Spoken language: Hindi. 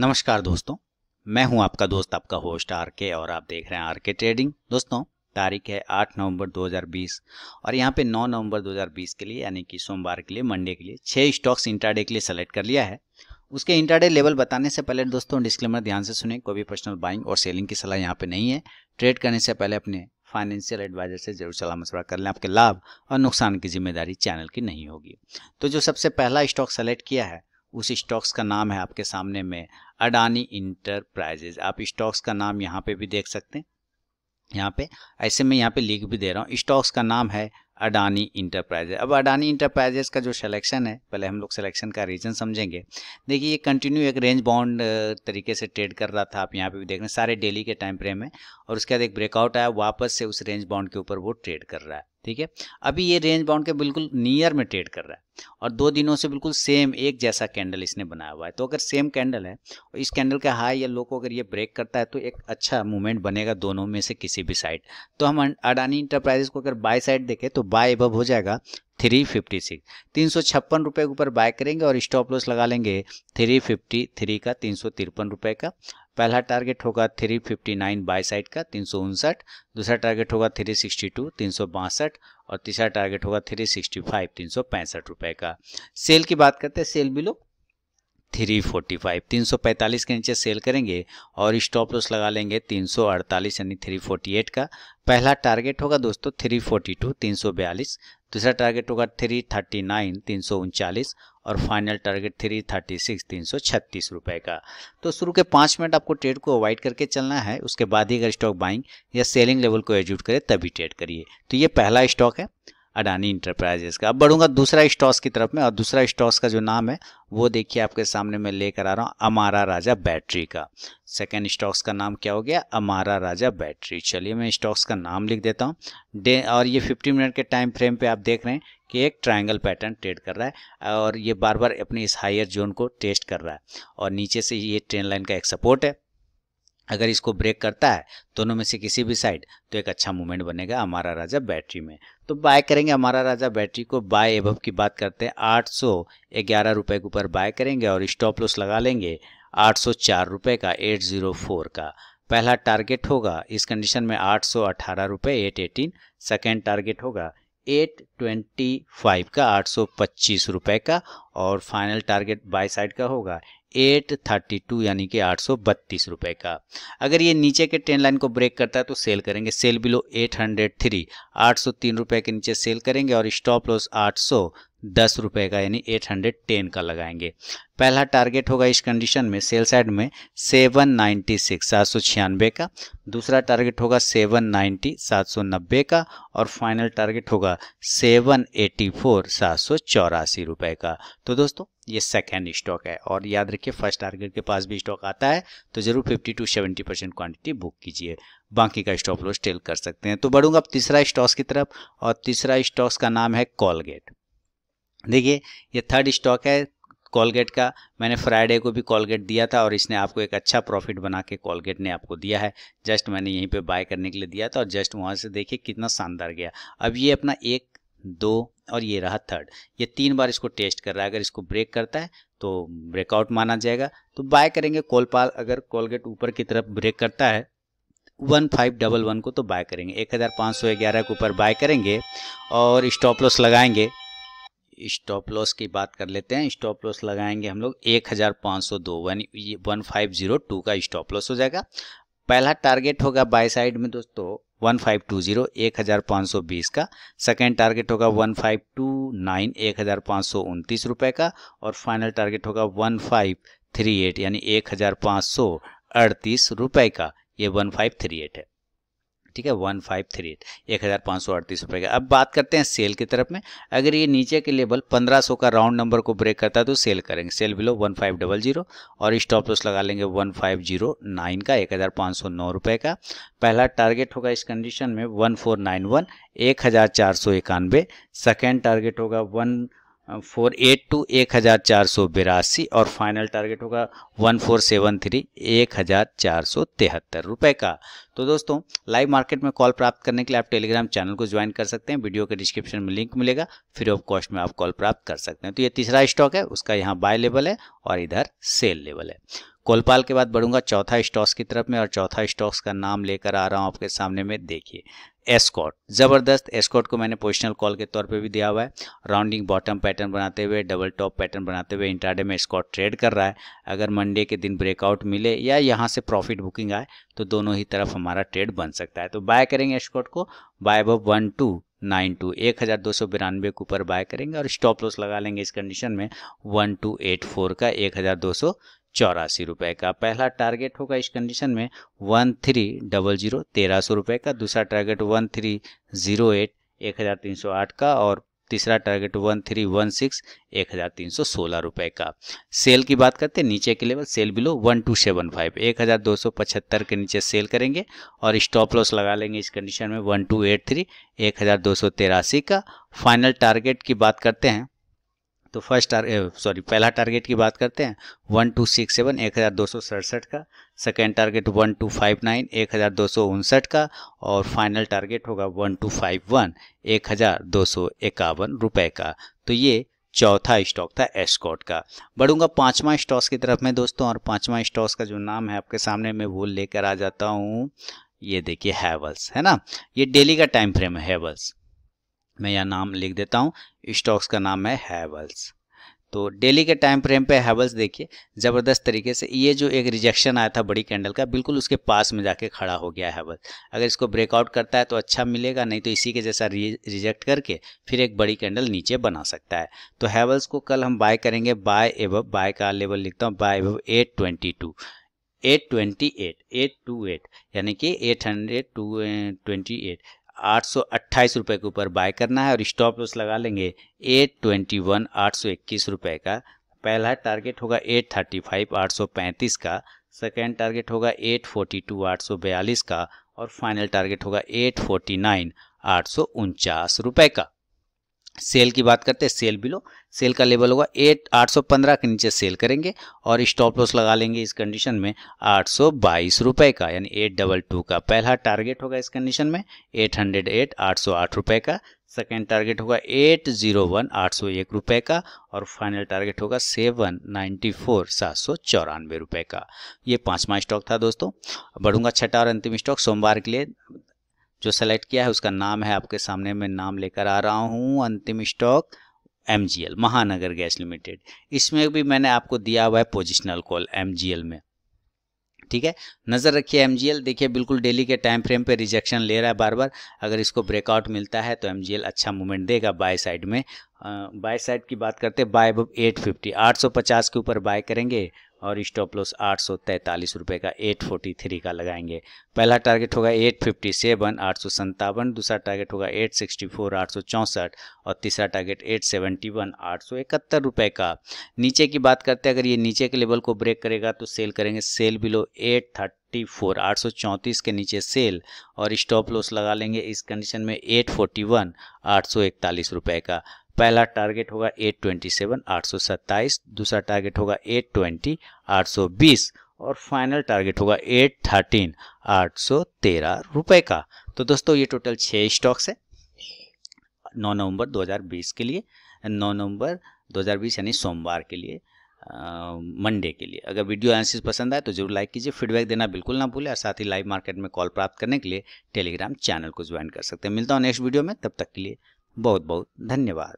नमस्कार दोस्तों मैं हूं आपका दोस्त आपका होस्ट आर के और आप देख रहे हैं आर के ट्रेडिंग दोस्तों तारीख है 8 नवंबर 2020 और यहां पे 9 नवंबर 2020 के लिए यानी कि सोमवार के लिए मंडे के लिए छह स्टॉक्स इंटरडे के लिए सेलेक्ट कर लिया है उसके इंटरडे लेवल बताने से पहले दोस्तों डिस्क्लेमर ध्यान से सुने कोई भी पर्सनल बाइंग और सेलिंग की सलाह यहाँ पे नहीं है ट्रेड करने से पहले अपने फाइनेंशियल एडवाइजर से जरूर सलाह मशवरा कर लें आपके लाभ और नुकसान की जिम्मेदारी चैनल की नहीं होगी तो जो सबसे पहला स्टॉक सेलेक्ट किया है उस स्टॉक्स का नाम है आपके सामने में अडानी इंटरप्राइजेज आप स्टॉक्स का नाम यहाँ पे भी देख सकते हैं यहाँ पे ऐसे में यहाँ पे लिख भी दे रहा हूँ स्टॉक्स का नाम है अडानी इंटरप्राइजेज अब अडानी इंटरप्राइजेज का जो सिलेक्शन है पहले हम लोग सिलेक्शन का रीजन समझेंगे देखिए ये कंटिन्यू एक रेंज बाउंड तरीके से ट्रेड कर रहा था आप यहाँ पे भी देख रहे हैं सारे डेली के टाइम फ्रेम में और उसके बाद एक ब्रेकआउट आया वापस से उस रेंज बाउंड के ऊपर वो ट्रेड कर रहा है ठीक है अभी ये रेंज बाउंड के बिल्कुल नियर में ट्रेड कर रहा है और दो दिनों से बिल्कुल सेम एक जैसा कैंडल इसने बनाया हुआ है तो अगर सेम कैंडल है और इस कैंडल का हाई या लो को अगर ये ब्रेक करता है तो एक अच्छा मूवमेंट बनेगा दोनों में से किसी भी साइड तो हम अडानी इंटरप्राइजेस को अगर बाय साइड देखें तो बाय अब हो जाएगा थ्री फिफ्टी सिक्स तीन सौ छप्पन रुपये के ऊपर बाय करेंगे और स्टॉप लॉस लगा लेंगे थ्री फिफ्टी थ्री का तीन सौ तिरपन रुपये का पहला टारगेट होगा 359 बाई साइड का तीन दूसरा टारगेट होगा 362 तीन और तीसरा टारगेट होगा 365 365 रुपए का सेल की बात करते हैं sell below three forty five तीन सौ पैंतालीस के नीचे सेल करेंगे और स्टॉप लॉस लगा लेंगे तीन सौ अड़तालीस यानी थ्री फोर्टी एट का पहला टारगेट होगा दोस्तों थ्री फोर्टी टू तीन सौ बयालीस दूसरा टारगेट होगा थ्री थर्टी नाइन तीन सौ उनचालीस और final target three thirty six तीन सौ छत्तीस रुपये का तो शुरू के पाँच मिनट आपको ट्रेड को अवॉइड करके चलना है उसके बाद ही अगर स्टॉक बाइंग या सेलिंग लेवल को एजूट करे तभी ट्रेड करिए तो ये पहला स्टॉक है अडानी इंटरप्राइजेस का अब बढ़ूंगा दूसरा स्टॉक्स की तरफ में और दूसरा स्टॉक्स का जो नाम है वो देखिए आपके सामने मैं लेकर आ रहा हूँ अमारा राजा बैटरी का सेकेंड स्टॉक्स का नाम क्या हो गया अमारा राजा बैटरी चलिए मैं स्टॉक्स का नाम लिख देता हूँ डे और ये फिफ्टी मिनट के टाइम फ्रेम पर आप देख रहे हैं कि एक ट्रायंगल पैटर्न ट्रेड कर रहा है और ये बार बार अपने इस हायर जोन को टेस्ट कर रहा है और नीचे से ये ट्रेन लाइन का एक सपोर्ट है अगर इसको ब्रेक करता है दोनों में से किसी भी साइड तो एक अच्छा मूवमेंट बनेगा हमारा राजा बैटरी में तो बाय करेंगे हमारा राजा बैटरी को बाय एबव की बात करते हैं आठ सौ ग्यारह के ऊपर बाय करेंगे और स्टॉप लॉस लगा लेंगे आठ सौ चार का एट जीरो फोर का पहला टारगेट होगा इस कंडीशन में आठ सौ अठारह रुपये एट एटीन सेकेंड टारगेट होगा एट ट्वेंटी फाइव का आठ सौ पच्चीस का और फाइनल टारगेट बाय साइड का होगा एट थर्टी टू यानी कि आठ सौ बत्तीस का अगर ये नीचे के ट्रेन लाइन को ब्रेक करता है तो सेल करेंगे सेल बिलो 803, हंड्रेड थ्री के नीचे सेल करेंगे और स्टॉप लॉस आठ सौ दस रुपए का यानी एट हंड्रेड टेन का लगाएंगे पहला टारगेट होगा इस कंडीशन में सेल साइड में सेवन नाइन्टी सिक्स सात सौ छियानबे का दूसरा टारगेट होगा सेवन नाइन्टी सात सौ नब्बे का और फाइनल टारगेट होगा सेवन एटी फोर सात सौ चौरासी रुपए का तो दोस्तों ये सेकेंड स्टॉक है और याद रखिए फर्स्ट टारगेट के पास भी स्टॉक आता है तो जरूर 50 टू 70 परसेंट क्वान्टिटी बुक कीजिए बाकी का स्टॉप लॉस टेल कर सकते हैं तो बढ़ूंगा अब तीसरा स्टॉक्स की तरफ और तीसरा स्टॉक्स का नाम है कॉलगेट देखिए ये थर्ड स्टॉक है कॉलगेट का मैंने फ्राइडे को भी कॉलगेट दिया था और इसने आपको एक अच्छा प्रॉफिट बना के कॉलगेट ने आपको दिया है जस्ट मैंने यहीं पे बाय करने के लिए दिया था और जस्ट वहाँ से देखिए कितना शानदार गया अब ये अपना एक दो और ये रहा थर्ड ये तीन बार इसको टेस्ट कर रहा है अगर इसको ब्रेक करता है तो ब्रेकआउट माना जाएगा तो बाय करेंगे कोलपाल अगर कोलगेट ऊपर की तरफ ब्रेक करता है वन फाइव डबल वन को तो बाय करेंगे एक हज़ार पाँच सौ ग्यारह के ऊपर बाय करेंगे और स्टॉप लॉस लगाएंगे स्टॉप लॉस की बात कर लेते हैं स्टॉप लॉस लगाएंगे हम लोग एक हज़ार पाँच सौ दो one one five zero two का स्टॉप लॉस हो जाएगा पहला टारगेट होगा बाय साइड में दोस्तों 1520 1520 का सेकेंड टारगेट होगा 1529 एक हज़ार सौ का और फाइनल टारगेट होगा 1538 यानी एक हज़ार अड़तीस का ये 1538 है ठीक है वन फाइव थ्री एट एक हज़ार पाँच सौ अड़तीस रुपये का अब बात करते हैं सेल की तरफ में अगर ये नीचे के लेवल पंद्रह सौ का राउंड नंबर को ब्रेक करता है तो सेल करेंगे sell below one five double zero और स्टॉप लॉस लगा लेंगे वन फाइव जीरो नाइन का एक हज़ार पाँच सौ नौ रुपये का पहला टारगेट होगा इस कंडीशन में वन फोर नाइन वन एक हज़ार चार सौ इक्यानवे सेकेंड टारगेट होगा वन फोर एट टू एक हज़ार चार सौ बिरासी और फाइनल टारगेट होगा वन फोर सेवन थ्री एक हज़ार चार सौ तिहत्तर रुपये का तो दोस्तों लाइव मार्केट में कॉल प्राप्त करने के लिए आप टेलीग्राम चैनल को ज्वाइन कर सकते हैं वीडियो के डिस्क्रिप्शन में लिंक मिलेगा फ्री ऑफ कॉस्ट में आप कॉल प्राप्त कर सकते हैं तो ये तीसरा स्टॉक है उसका यहाँ बाय लेवल है और इधर सेल लेवल है कोलपाल के बाद बढ़ूंगा चौथा स्टॉक्स की तरफ में और चौथा स्टॉक्स का नाम लेकर आ रहा हूँ आपके सामने में देखिए एस्कॉट ज़बरदस्त एस्कॉट को मैंने पोजिशनल कॉल के तौर पे भी दिया हुआ है राउंडिंग बॉटम पैटर्न बनाते हुए डबल टॉप पैटर्न बनाते हुए इंट्राडे में स्कॉट ट्रेड कर रहा है अगर मंडे के दिन ब्रेकआउट मिले या यहाँ से प्रॉफिट बुकिंग आए तो दोनों ही तरफ हमारा ट्रेड बन सकता है तो बाय करेंगे एस्कॉट को बाय अब वन टू नाइन टू एक हज़ार दो सौ बिरानवे के ऊपर बाय करेंगे और स्टॉप लॉस लगा लेंगे इस कंडीशन में वन टू एट फोर का एक हज़ार दो सौ चौरासी रुपये का पहला टारगेट होगा इस कंडीशन में वन थ्री डबल जीरो तेरह सौ रुपये का दूसरा target one three zero eight एक हज़ार तीन सौ आठ का और तीसरा target one three one six एक हज़ार तीन सौ सोलह रुपये का सेल की बात करते हैं नीचे के level sell below one two seven five एक हज़ार दो सौ पचहत्तर के नीचे सेल करेंगे और स्टॉप लॉस लगा लेंगे इस कंडीशन में वन टू एट थ्री एक हज़ार दो सौ तेरासी का फाइनल टारगेट की बात करते हैं तो फर्स्ट सॉरी eh, पहला टारगेट की बात करते हैं वन टू सिक्स सेवन एक हज़ार दो सौ सड़सठ का second target one two five nine एक हज़ार दो सौ उनसठ का और फाइनल टारगेट होगा वन टू फाइव वन एक हज़ार दो सौ इक्यावन रुपये का तो ये चौथा स्टॉक था एस्कॉट का बढ़ूंगा पांचवा स्टॉक्स की तरफ में दोस्तों और पांचवा स्टॉक्स का जो नाम है आपके सामने मैं वो लेकर आ जाता हूँ ये देखिए हैवल्स है ना ये डेली का टाइम फ्रेम है हैवल्स मैं यह नाम लिख देता हूँ स्टॉक्स का नाम है हैवल्स तो डेली के टाइम फ्रेम पे हैवल्स देखिए ज़बरदस्त तरीके से ये जो एक रिजेक्शन आया था बड़ी कैंडल का बिल्कुल उसके पास में जाके खड़ा हो गया हैवल्स अगर इसको ब्रेकआउट करता है तो अच्छा मिलेगा नहीं तो इसी के जैसा रिजेक्ट करके फिर एक बड़ी कैंडल नीचे बना सकता है तो हैवल्स को कल हम बाय करेंगे बाय एव बाय का लेवल लिखता हूँ buy above eight twenty two eight twenty eight eight two eight यानी कि eight hundred two twenty eight आठ सौ अट्ठाईस रुपये के ऊपर बाय करना है और स्टॉप लॉस लगा लेंगे एट ट्वेंटी वन आठ सौ इक्कीस रुपये का पहला टारगेट होगा एट थर्टी फाइव आठ सौ पैंतीस का सेकेंड टारगेट होगा एट फोर्टी टू आठ सौ बयालीस का और फाइनल टारगेट होगा एट फोर्टी नाइन आठ सौ उनचास रुपये का सेल की बात करते हैं सेल बिलो सेल का लेवल होगा एट आठ सौ पंद्रह के नीचे सेल करेंगे और स्टॉप लॉस लगा लेंगे इस कंडीशन में आठ सौ बाईस रुपए का यानी एट डबल टू का पहला टारगेट होगा इस कंडीशन में एट हंड्रेड एट आठ सौ आठ रुपए का सेकेंड टारगेट होगा एट जीरो वन आठ सौ एक रुपए का और फाइनल टारगेट होगा सेवन नाइन्टी फोर सात सौ चौरानवे रुपए का ये पांचवा स्टॉक था दोस्तों बढ़ूंगा छठा और अंतिम स्टॉक सोमवार के लिए जो सेलेक्ट किया है उसका नाम है आपके सामने मैं नाम लेकर आ रहा हूँ अंतिम स्टॉक एम महानगर गैस लिमिटेड इसमें भी मैंने आपको दिया हुआ है पोजिशनल कॉल एम में ठीक है नज़र रखिए एम देखिए बिल्कुल डेली के टाइम फ्रेम पे रिजेक्शन ले रहा है बार बार अगर इसको ब्रेकआउट मिलता है तो एम अच्छा मूवमेंट देगा बाय साइड में बाय साइड की बात करते हैं बाय एट फिफ्टी आठ सौ पचास के ऊपर बाय करेंगे और स्टॉप लॉस आठ सौ तैंतालीस रुपये का एट फोर्टी थ्री का लगाएंगे पहला टारगेट होगा एट फिफ्टी सेवन आठ सौ संतावन दूसरा टारगेट होगा एट सिक्सटी फोर आठ सौ चौंसठ और तीसरा टारगेट एट सेवेंटी वन आठ सौ इकहत्तर रुपये का नीचे की बात करते हैं अगर ये नीचे के लेवल को ब्रेक करेगा तो सेल करेंगे sell below eight thirty four आठ सौ चौंतीस के नीचे सेल और स्टॉप लॉस लगा लेंगे इस कंडीशन में एट फोर्टी वन आठ सौ इकतालीस रुपये का पहला टारगेट होगा 827 827 दूसरा टारगेट होगा 820 820 और फाइनल टारगेट होगा 813 813 रुपए का तो दोस्तों ये टोटल छः स्टॉक्स है 9 नवंबर 2020 के लिए 9 नवंबर 2020 यानी सोमवार के लिए मंडे के लिए अगर वीडियो एनालिसिस पसंद आए तो जरूर लाइक कीजिए फीडबैक देना बिल्कुल ना भूले और साथ ही लाइव मार्केट में कॉल प्राप्त करने के लिए टेलीग्राम चैनल को ज्वाइन कर सकते हैं मिलता हूँ नेक्स्ट वीडियो में तब तक के लिए बहुत बहुत धन्यवाद